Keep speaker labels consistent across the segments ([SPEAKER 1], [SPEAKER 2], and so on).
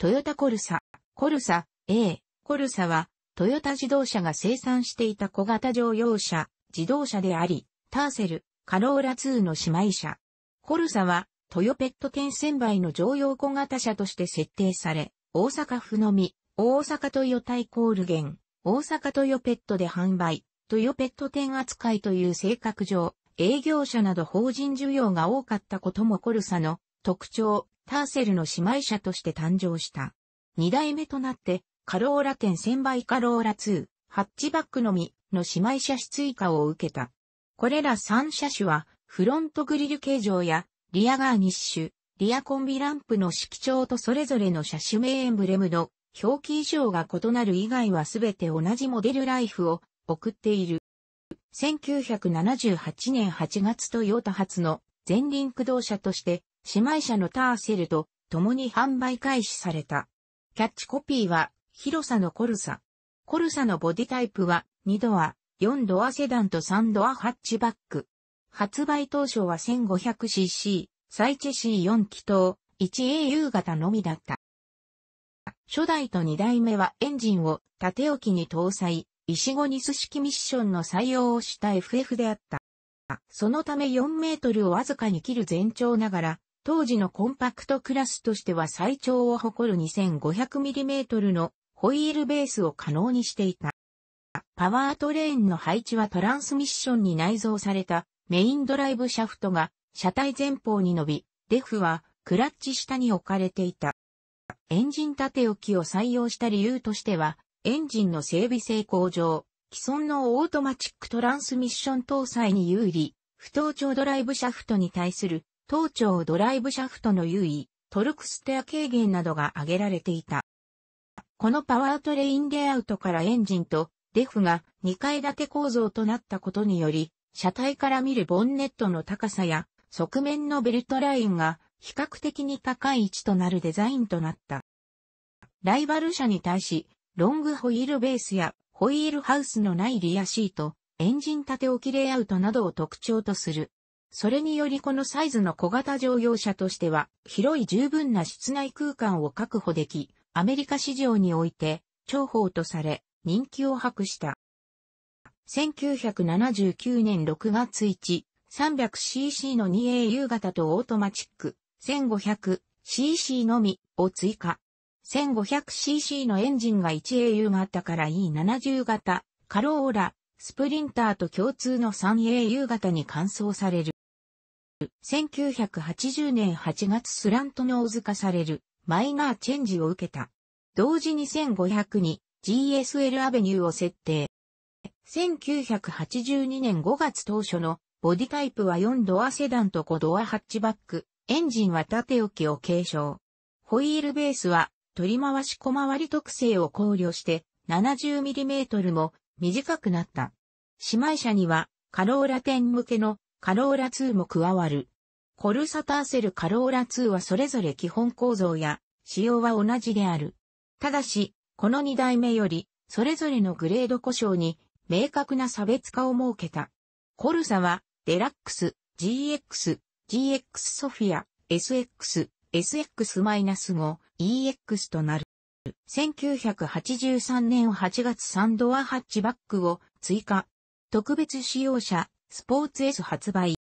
[SPEAKER 1] トヨタコルサ。コルサ A、コルサは、トヨタ自動車が生産していた小型乗用車、自動車であり、ターセル、カローラ2の姉妹車。コルサは、トヨペット券1000倍の乗用小型車として設定され、大阪府のみ、大阪トヨタイコール源、大阪トヨペットで販売、トヨペット店扱いという性格上、営業者など法人需要が多かったこともコルサの特徴、ターセルの姉妹車として誕生した。二代目となって、カローラ店1000倍カローラ2、ハッチバックのみの姉妹車種追加を受けた。これら3車種は、フロントグリル形状や、リアガーニッシュ、リアコンビランプの色調とそれぞれの車種名エンブレムの表記以上が異なる以外はすべて同じモデルライフを送っている。1978年8月トヨタ発の全輪駆動車として姉妹社のターセルと共に販売開始された。キャッチコピーは、広さのコルサ。コルサのボディタイプは、2ドア、4ドアセダンと3ドアハッチバック。発売当初は 1500cc、サイチェ C4 気筒、1AU 型のみだった。初代と2代目はエンジンを縦置きに搭載、石後にス式ミッションの採用をした FF であった。そのため4メートルをわずかに切る前兆ながら、当時のコンパクトクラスとしては最長を誇る 2500mm のホイールベースを可能にしていた。パワートレーンの配置はトランスミッションに内蔵されたメインドライブシャフトが車体前方に伸び、デフはクラッチ下に置かれていた。エンジン縦置きを採用した理由としては、エンジンの整備性向上、既存のオートマチックトランスミッション搭載に有利、不当調ドライブシャフトに対する頭頂ドライブシャフトの優位、トルクステア軽減などが挙げられていた。このパワートレインレイアウトからエンジンとデフが2階建て構造となったことにより、車体から見るボンネットの高さや側面のベルトラインが比較的に高い位置となるデザインとなった。ライバル車に対し、ロングホイールベースやホイールハウスのないリアシート、エンジン縦置きレイアウトなどを特徴とする。それによりこのサイズの小型乗用車としては、広い十分な室内空間を確保でき、アメリカ市場において、重宝とされ、人気を博した。1979年6月1、300cc の 2AU 型とオートマチック、1500cc のみを追加。1500cc のエンジンが 1AU 型から E70 型、カローラ、スプリンターと共通の 3AU 型に換装される。1980年8月スラントノーズ化されるマイナーチェンジを受けた。同時に1500に GSL アベニューを設定。1982年5月当初のボディタイプは4ドアセダンと5ドアハッチバック、エンジンは縦置きを継承。ホイールベースは取り回し小回り特性を考慮して 70mm も短くなった。姉妹車にはカローラ店向けのカローラ2も加わる。コルサターセルカローラ2はそれぞれ基本構造や仕様は同じである。ただし、この2代目より、それぞれのグレード故障に明確な差別化を設けた。コルサは、デラックス、GX、GX ソフィア、SX、SX-5、EX となる。1983年8月3ドアハッチバックを追加。特別使用者スポーツ S 発売。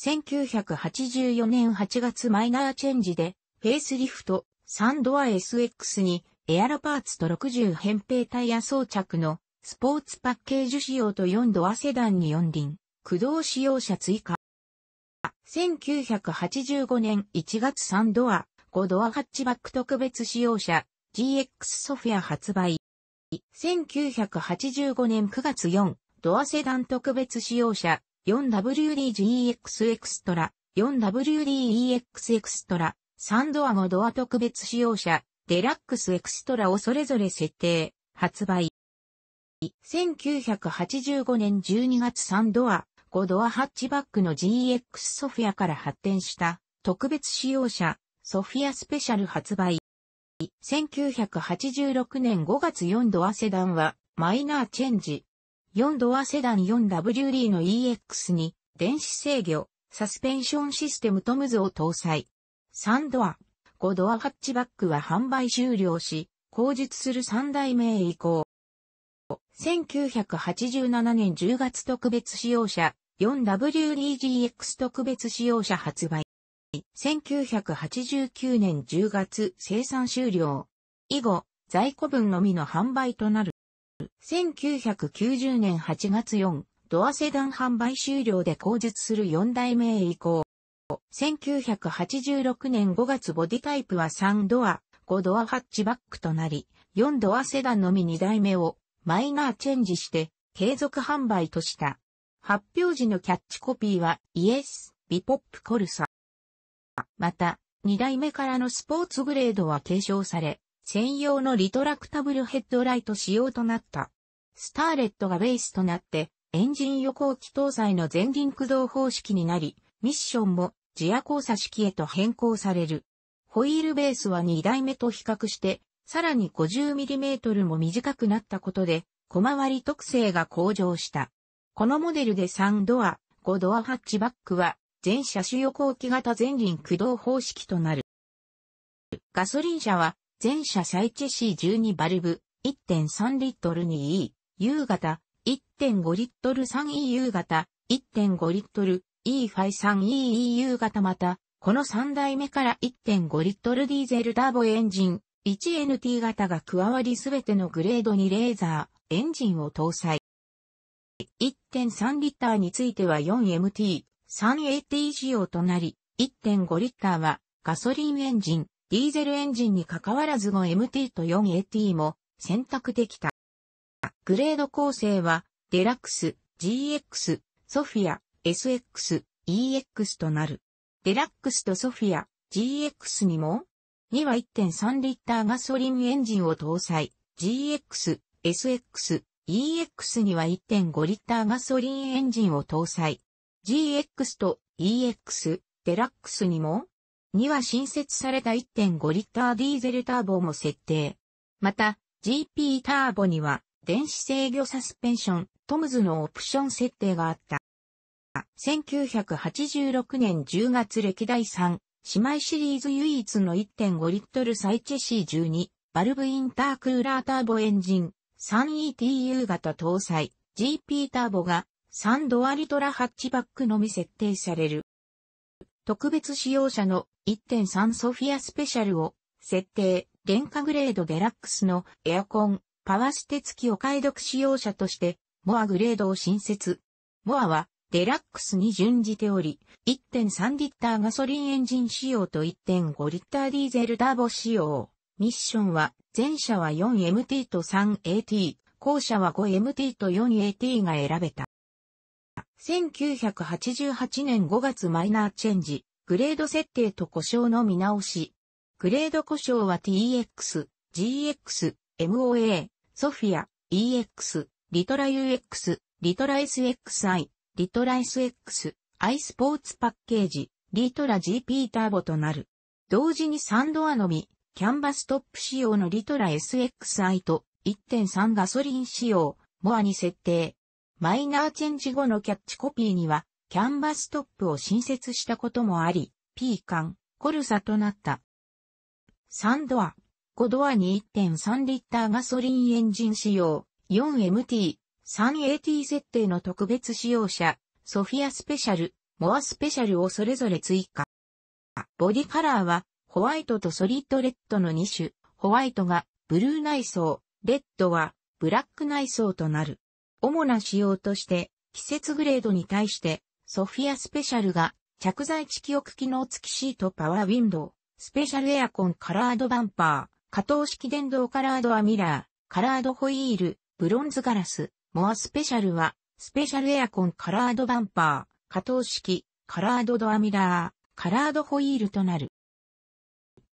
[SPEAKER 1] 1984年8月マイナーチェンジで、フェイスリフト、サンドア SX に、エアロパーツと60扁平タイヤ装着の、スポーツパッケージ仕様と4ドアセダンに4輪、駆動使用者追加。1985年1月3ドア、5ドアハッチバック特別使用者、GX ソフィア発売。1985年9月4、ドアセダン特別使用車4 w d g x エクストラ、4WDEX エクストラ、3ドア5ドア特別使用車、デラックスエクストラをそれぞれ設定、発売。1985年12月3ドア、5ドアハッチバックの GX ソフィアから発展した特別使用車、ソフィアスペシャル発売。1986年5月4ドアセダンはマイナーチェンジ、4ドアセダン 4WD の EX に電子制御、サスペンションシステムトムズを搭載。3ドア、5ドアハッチバックは販売終了し、後述する3代目以降。1987年10月特別使用者 4WDGX 特別使用者発売。1989年10月生産終了。以後、在庫分のみの販売となる。1990年8月4、ドアセダン販売終了で口述する4代目へ移行。1986年5月ボディタイプは3ドア、5ドアハッチバックとなり、4ドアセダンのみ2代目をマイナーチェンジして継続販売とした。発表時のキャッチコピーはイエス、ビポップコルサ。また、2代目からのスポーツグレードは継承され、専用のリトラクタブルヘッドライト仕様となった。スターレットがベースとなって、エンジン横置き搭載の前輪駆動方式になり、ミッションも自夜交差式へと変更される。ホイールベースは2台目と比較して、さらに 50mm も短くなったことで、小回り特性が向上した。このモデルで3ドア、5ドアハッチバックは、全車種横置き型前輪駆動方式となる。ガソリン車は、全車最置 C12 バルブ、1.3リットル 2E、U 型、1.5リットル 3EU 型、1.5リットル E 5 3EEU 型また、この3代目から1.5リットルディーゼルターボエンジン、1NT 型が加わりすべてのグレード2レーザー、エンジンを搭載。1.3リッターについては 4MT、3AT 仕様となり、1.5リッターはガソリンエンジン、ディーゼルエンジンに関わらずの MT と 4AT も選択できた。グレード構成は、デラックス、GX、ソフィア、SX、EX となる。デラックスとソフィア、GX にも、には1.3リッターガソリンエンジンを搭載。GX、SX、EX には1.5リッターガソリンエンジンを搭載。GX と EX、デラックスにも、には新設された1.5リッターディーゼルターボも設定。また、GP ターボには電子制御サスペンション、トムズのオプション設定があった。1986年10月歴代3、姉妹シリーズ唯一の1.5リットルサイチェ C12、バルブインタークーラーターボエンジン、3ETU 型搭載、GP ターボが3ドアリトラハッチバックのみ設定される。特別使用者の1.3ソフィアスペシャルを設定、廉価グレードデラックスのエアコン、パワステ付きお買い得使用者として、モアグレードを新設。モアはデラックスに準じており、1.3リッターガソリンエンジン仕様と1.5リッターディーゼルダーボ仕様。ミッションは、前者は 4MT と 3AT、後者は 5MT と 4AT が選べた。1988年5月マイナーチェンジ、グレード設定と故障の見直し。グレード故障は TX、GX、MOA、ソフィア、EX、リトラ UX、リトラ SXI、リトラ SX、i スポーツパッケージ、リトラ GP ターボとなる。同時に3ドアのみ、キャンバストップ仕様のリトラ SXI と1.3ガソリン仕様、モアに設定。マイナーチェンジ後のキャッチコピーには、キャンバストップを新設したこともあり、P ン、コルサとなった。3ドア、5ドアに1.3リッターガソリンエンジン仕様、4MT、3AT 設定の特別使用車、ソフィアスペシャル、モアスペシャルをそれぞれ追加。ボディカラーは、ホワイトとソリッドレッドの2種、ホワイトがブルー内装、レッドはブラック内装となる。主な仕様として、季節グレードに対して、ソフィアスペシャルが、着材地記憶機能付きシートパワーウィンドウ、スペシャルエアコンカラードバンパー、加藤式電動カラードアミラー、カラードホイール、ブロンズガラス、モアスペシャルは、スペシャルエアコンカラードバンパー、加藤式、カラードドアミラー、カラードホイールとなる。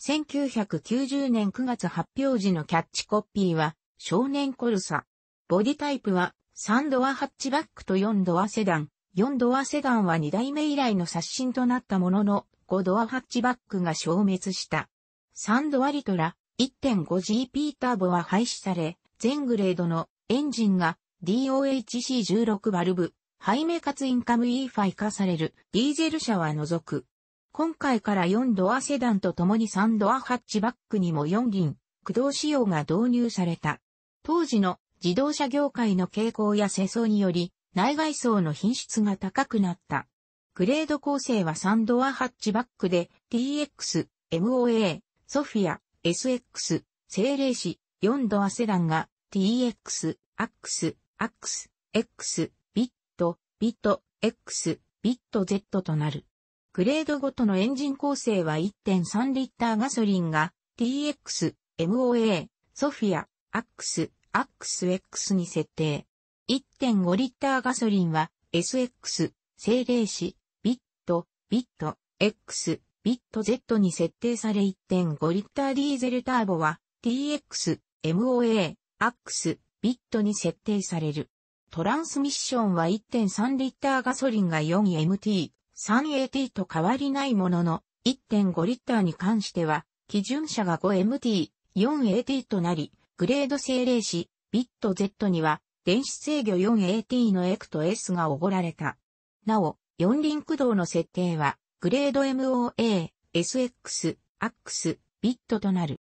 [SPEAKER 1] 1990年9月発表時のキャッチコピーは、少年コルサ。ボディタイプは、3ドアハッチバックと4ドアセダン。4ドアセダンは2代目以来の刷新となったものの、5ドアハッチバックが消滅した。3ドアリトラ 1.5GP ターボは廃止され、全グレードのエンジンが DOHC16 バルブ、ハイメカツインカム E ファイ化されるディーゼル車は除く。今回から4ドアセダンと共に3ドアハッチバックにも4輪、駆動仕様が導入された。当時の自動車業界の傾向や世相により、内外装の品質が高くなった。グレード構成はサンドアハッチバックで TX、MOA、ソフィア、SX、精霊士、4ドアセダンが TX、AX、AX、X、ビット、ビット、X、ビット Z となる。グレードごとのエンジン構成は1.3リッターガソリンが TX、MOA、ソフィア、AX、AXX に設定。1.5リッターガソリンは SX、精霊子、ビット、ビット、X、ビット Z に設定され1.5リッターディーゼルターボは TX、MOA、AX、ビットに設定される。トランスミッションは1.3リッターガソリンが 4MT、3AT と変わりないものの、1.5リッターに関しては、基準車が 5MT、4AT となり、グレード精令子、ビット Z には、電子制御 4AT の X と S がおごられた。なお、四輪駆動の設定は、グレード MOA、SX、AX、ビットとなる。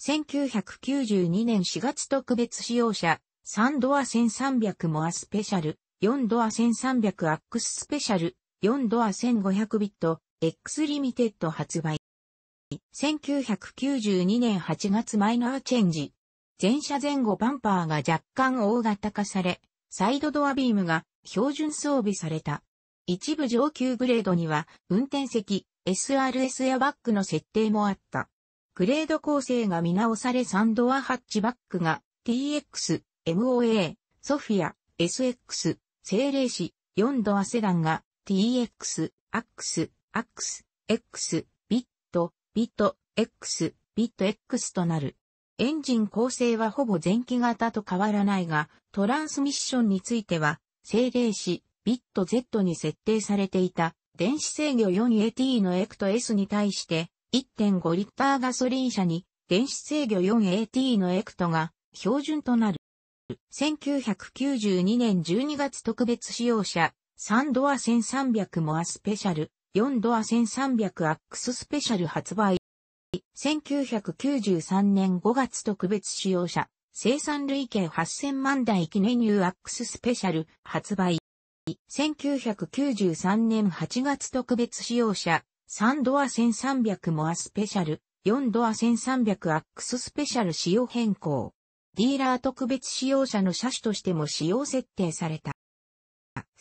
[SPEAKER 1] 1992年4月特別使用者、3ドア1300モアスペシャル、4ドア1300アックススペシャル、4ドア1500ビット、X リミテッド発売。1992年8月マイナーチェンジ。前車前後バンパーが若干大型化され、サイドドアビームが標準装備された。一部上級グレードには運転席、SRS やバックの設定もあった。グレード構成が見直され3ドアハッチバックが TX、MOA、ソフィア、SX、精霊士、4ドアセダンが TX、AX、AX、X、ビット X、ビット X となる。エンジン構成はほぼ前期型と変わらないが、トランスミッションについては、政令子、ビット Z に設定されていた、電子制御 4AT のエクト S に対して、1.5リッターガソリン車に、電子制御 4AT のエクトが、標準となる。1992年12月特別使用車、サンドア1300モアスペシャル、4ドア1300アックススペシャル発売。1993年5月特別使用者、生産累計8000万台記念ニューアックススペシャル発売。1993年8月特別使用者、3ドア1300モアスペシャル、4ドア1300アックススペシャル仕様変更。ディーラー特別使用者の車種としても使用設定された。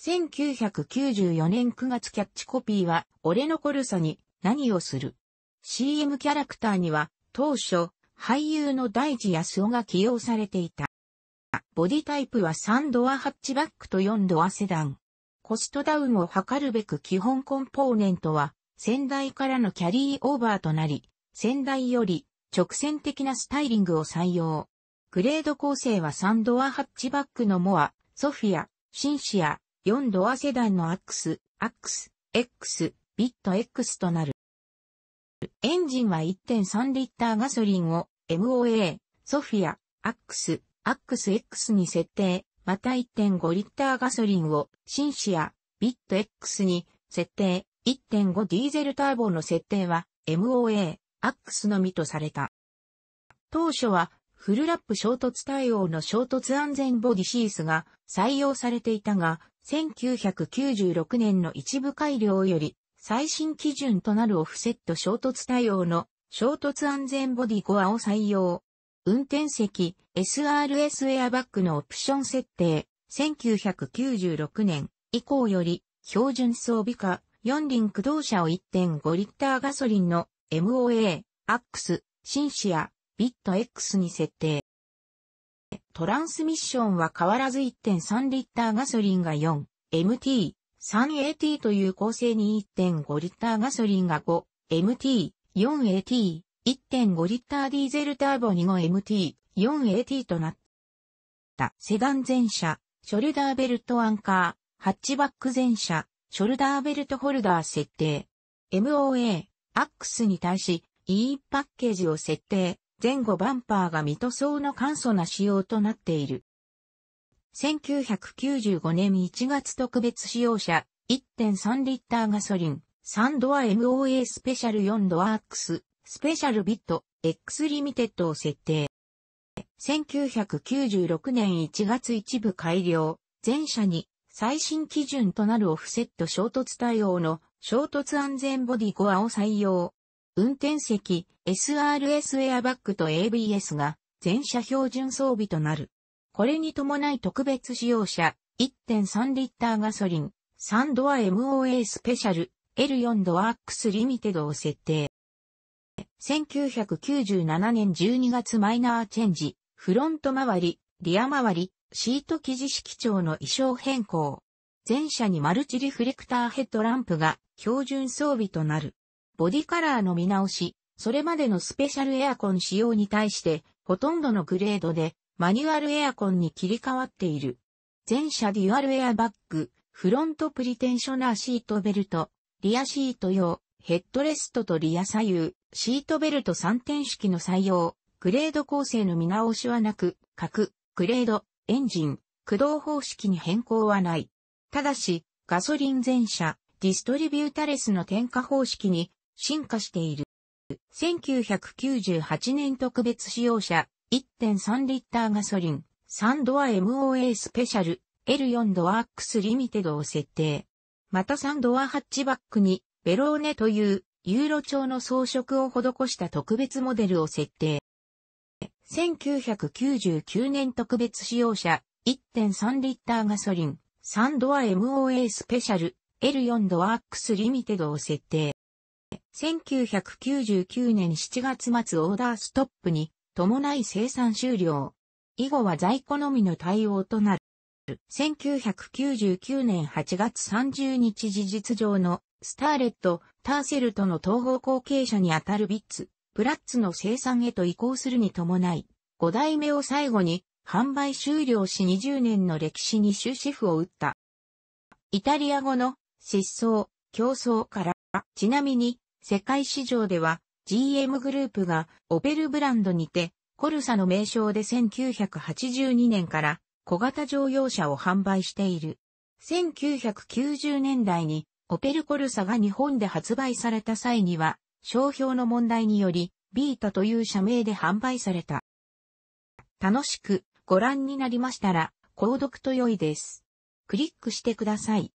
[SPEAKER 1] 1994年9月キャッチコピーは、俺のコルサに何をする ?CM キャラクターには、当初、俳優の大地安夫が起用されていた。ボディタイプは3ドアハッチバックと4ドアセダン。コストダウンを図るべく基本コンポーネントは、先代からのキャリーオーバーとなり、先代より直線的なスタイリングを採用。グレード構成は3ドアハッチバックのモア、ソフィア、シンシア、4ドアセダンのアックス、アックス、X、ビット X となる。エンジンは1.3リッターガソリンを MOA、ソフィア、アックス、アックス X に設定、また1.5リッターガソリンをシンシア、ビット X に設定、1.5ディーゼルターボの設定は MOA、アックスのみとされた。当初はフルラップ衝突対応の衝突安全ボディシースが採用されていたが、1996年の一部改良より最新基準となるオフセット衝突対応の衝突安全ボディゴアを採用。運転席 SRS エアバッグのオプション設定1996年以降より標準装備化4輪駆動車を1.5リッターガソリンの MOA、AX、シンシア、ビット X に設定。トランスミッションは変わらず1.3リッターガソリンが 4MT、3AT という構成に1.5リッターガソリンが 5MT、4AT、1.5リッターディーゼルターボ 25MT、4AT となった。セダン前車、ショルダーベルトアンカー、ハッチバック前車、ショルダーベルトホルダー設定。MOA、AX に対し E パッケージを設定。前後バンパーが未塗装の簡素な仕様となっている。1995年1月特別使用車1.3リッターガソリン3ドア MOA スペシャル4ドア X スペシャルビット X リミテッドを設定。1996年1月一部改良、全車に最新基準となるオフセット衝突対応の衝突安全ボディ5アを採用。運転席、SRS エアバッグと ABS が全車標準装備となる。これに伴い特別使用車、1.3リッターガソリン、3ドア MOA スペシャル、L4 ドアアックスリミテッドを設定。1997年12月マイナーチェンジ、フロント周り、リア周り、シート生地式長の衣装変更。全車にマルチリフレクターヘッドランプが標準装備となる。ボディカラーの見直し、それまでのスペシャルエアコン使用に対して、ほとんどのグレードで、マニュアルエアコンに切り替わっている。全車デュアルエアバッグ、フロントプリテンショナーシートベルト、リアシート用、ヘッドレストとリア左右、シートベルト3点式の採用、グレード構成の見直しはなく、各、グレード、エンジン、駆動方式に変更はない。ただし、ガソリン全車、ディストリビュータレスの点火方式に進化している。1998年特別使用車、1.3リッターガソリン、3ドア MOA スペシャル、L4 ドアアックスリミテドを設定。また3ドアハッチバックに、ベローネというユーロ調の装飾を施した特別モデルを設定。1999年特別使用車、1.3リッターガソリン、3ドア MOA スペシャル、L4 ドアアックスリミテドを設定。1999年7月末オーダーストップに伴い生産終了。以後は在庫のみの対応となる。1999年8月30日事実上のスターレット、ターセルとの統合後継者にあたるビッツ、プラッツの生産へと移行するに伴い、5代目を最後に販売終了し20年の歴史に終止符を打った。イタリア語の失踪、競争から、ちなみに世界市場では GM グループがオペルブランドにてコルサの名称で1982年から小型乗用車を販売している。1990年代にオペルコルサが日本で発売された際には商標の問題によりビータという社名で販売された。楽しくご覧になりましたら購読と良いです。クリックしてください。